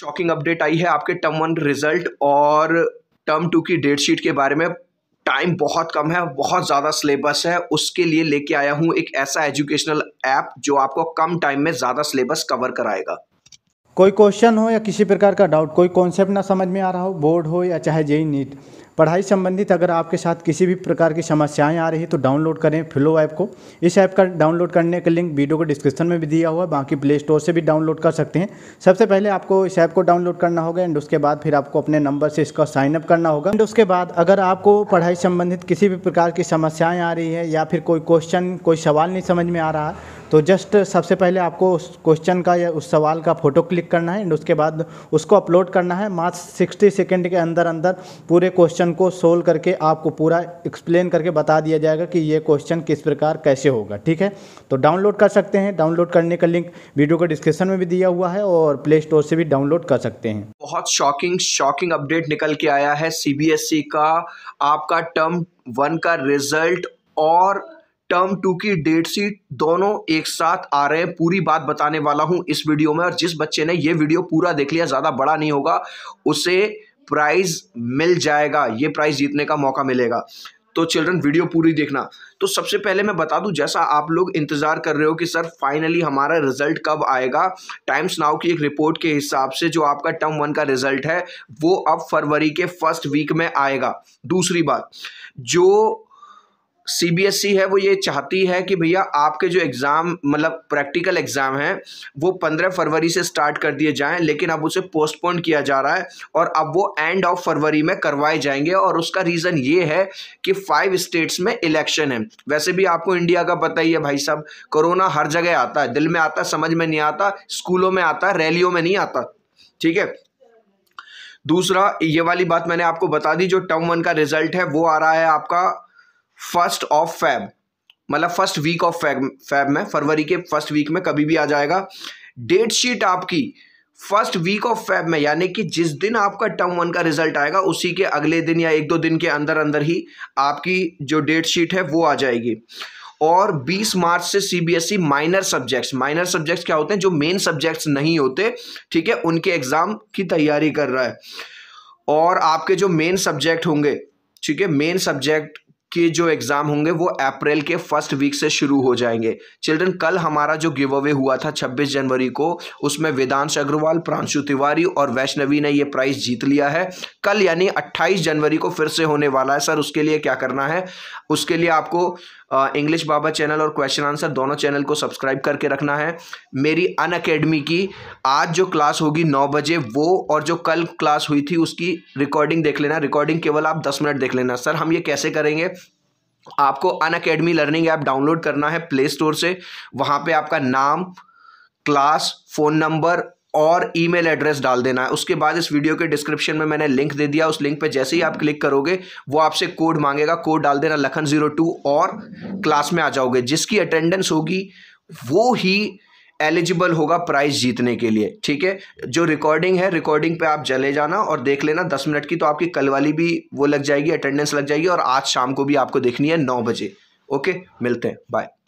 shocking update आई है आपके टर्म वन रिजल्ट और टर्म टू की डेट शीट के बारे में टाइम बहुत कम है बहुत ज़्यादा सिलेबस है उसके लिए लेके आया हूँ एक ऐसा एजुकेशनल ऐप जो आपको कम टाइम में ज़्यादा सिलेबस कवर कराएगा कोई क्वेश्चन हो या किसी प्रकार का डाउट कोई कॉन्सेप्ट ना समझ में आ रहा हो बोर्ड हो या चाहे जेई नीट पढ़ाई संबंधित अगर आपके साथ किसी भी प्रकार की समस्याएं आ रही तो डाउनलोड करें फ्लो ऐप को इस ऐप का डाउनलोड करने का लिंक वीडियो को डिस्क्रिप्शन में भी दिया हुआ है बाकी प्ले स्टोर से भी डाउनलोड कर सकते हैं सबसे पहले आपको इस ऐप को डाउनलोड करना होगा एंड उसके बाद फिर आपको अपने नंबर से इसका साइनअप करना होगा एंड उसके बाद अगर आपको पढ़ाई संबंधित किसी भी प्रकार की समस्याएँ आ रही है या फिर कोई क्वेश्चन कोई सवाल नहीं समझ में आ रहा तो जस्ट सबसे पहले आपको उस क्वेश्चन का या उस सवाल का फ़ोटो क्लिक करना है एंड उसके बाद उसको अपलोड करना है मात्र सिक्सटी सेकेंड के अंदर अंदर पूरे क्वेश्चन क्वेश्चन को सोल्व करके आपको पूरा एक्सप्लेन करके बता दिया जाएगा कि ये क्वेश्चन किस प्रकार कैसे होगा ठीक है तो डाउनलोड कर सकते हैं डाउनलोड करने का लिंक वीडियो के डिस्क्रिप्शन में भी दिया हुआ है और प्ले स्टोर से भी डाउनलोड कर सकते हैं बहुत शॉकिंग शॉकिंग अपडेट निकल के आया है सी e का आपका टर्म वन का रिजल्ट और टर्म टू की डेट शीट दोनों एक साथ आ रहे हैं पूरी बात बताने वाला हूं इस वीडियो में और जिस बच्चे ने ये वीडियो पूरा देख लिया ज़्यादा बड़ा नहीं होगा उसे प्राइज़ मिल जाएगा ये प्राइज़ जीतने का मौका मिलेगा तो चिल्ड्रन वीडियो पूरी देखना तो सबसे पहले मैं बता दूं जैसा आप लोग इंतज़ार कर रहे हो कि सर फाइनली हमारा रिजल्ट कब आएगा टाइम्स नाउ की एक रिपोर्ट के हिसाब से जो आपका टर्म वन का रिजल्ट है वो अब फरवरी के फर्स्ट वीक में आएगा दूसरी बात जो सीबीएसई e है वो ये चाहती है कि भैया आपके जो एग्ज़ाम मतलब प्रैक्टिकल एग्ज़ाम हैं वो पंद्रह फरवरी से स्टार्ट कर दिए जाएं लेकिन अब उसे पोस्टपोन किया जा रहा है और अब वो एंड ऑफ फरवरी में करवाए जाएंगे और उसका रीज़न ये है कि फाइव स्टेट्स में इलेक्शन है वैसे भी आपको इंडिया का पता ही है भाई साहब कोरोना हर जगह आता है दिल में आता समझ में नहीं आता स्कूलों में आता रैलियों में नहीं आता ठीक है दूसरा ये वाली बात मैंने आपको बता दी जो टर्म वन का रिजल्ट है वो आ रहा है आपका फर्स्ट ऑफ फैब मतलब first week of Feb Feb में फरवरी के फर्स्ट वीक में कभी भी आ जाएगा डेट शीट आपकी फर्स्ट वीक ऑफ फैब में यानी कि जिस दिन आपका टर्म वन का रिजल्ट आएगा उसी के अगले दिन या एक दो दिन के अंदर अंदर ही आपकी जो डेट शीट है वो आ जाएगी और 20 मार्च से CBSE minor subjects minor subjects क्या होते हैं जो मेन सब्जेक्ट्स नहीं होते ठीक है उनके एग्ज़ाम की तैयारी कर रहा है और आपके जो मेन सब्जेक्ट होंगे ठीक है मेन सब्जेक्ट के जो एग्ज़ाम होंगे वो अप्रैल के फर्स्ट वीक से शुरू हो जाएंगे चिल्ड्रन कल हमारा जो गिव अवे हुआ था 26 जनवरी को उसमें वेदांश अग्रवाल प्रांशु तिवारी और वैष्णवी ने ये प्राइज़ जीत लिया है कल यानी 28 जनवरी को फिर से होने वाला है सर उसके लिए क्या करना है उसके लिए आपको इंग्लिश बाबा चैनल और क्वेश्चन आंसर दोनों चैनल को सब्सक्राइब करके रखना है मेरी अन अकेडमी की आज जो क्लास होगी नौ बजे वो और जो कल क्लास हुई थी उसकी रिकॉर्डिंग देख लेना रिकॉर्डिंग केवल आप दस मिनट देख लेना सर हम ये कैसे करेंगे आपको Unacademy learning app download करना है प्ले स्टोर से वहाँ पर आपका नाम क्लास फ़ोन नंबर और ईमेल एड्रेस डाल देना है उसके बाद इस वीडियो के डिस्क्रिप्शन में मैंने लिंक दे दिया उस लिंक पे जैसे ही आप क्लिक करोगे वो आपसे कोड मांगेगा कोड डाल देना लखन जीरो टू और क्लास में आ जाओगे जिसकी अटेंडेंस होगी वो ही एलिजिबल होगा प्राइज जीतने के लिए ठीक है जो रिकॉर्डिंग है रिकॉर्डिंग पे आप चले जाना और देख लेना दस मिनट की तो आपकी कल वाली भी वो लग जाएगी अटेंडेंस लग जाएगी और आज शाम को भी आपको देखनी है नौ बजे ओके मिलते हैं बाय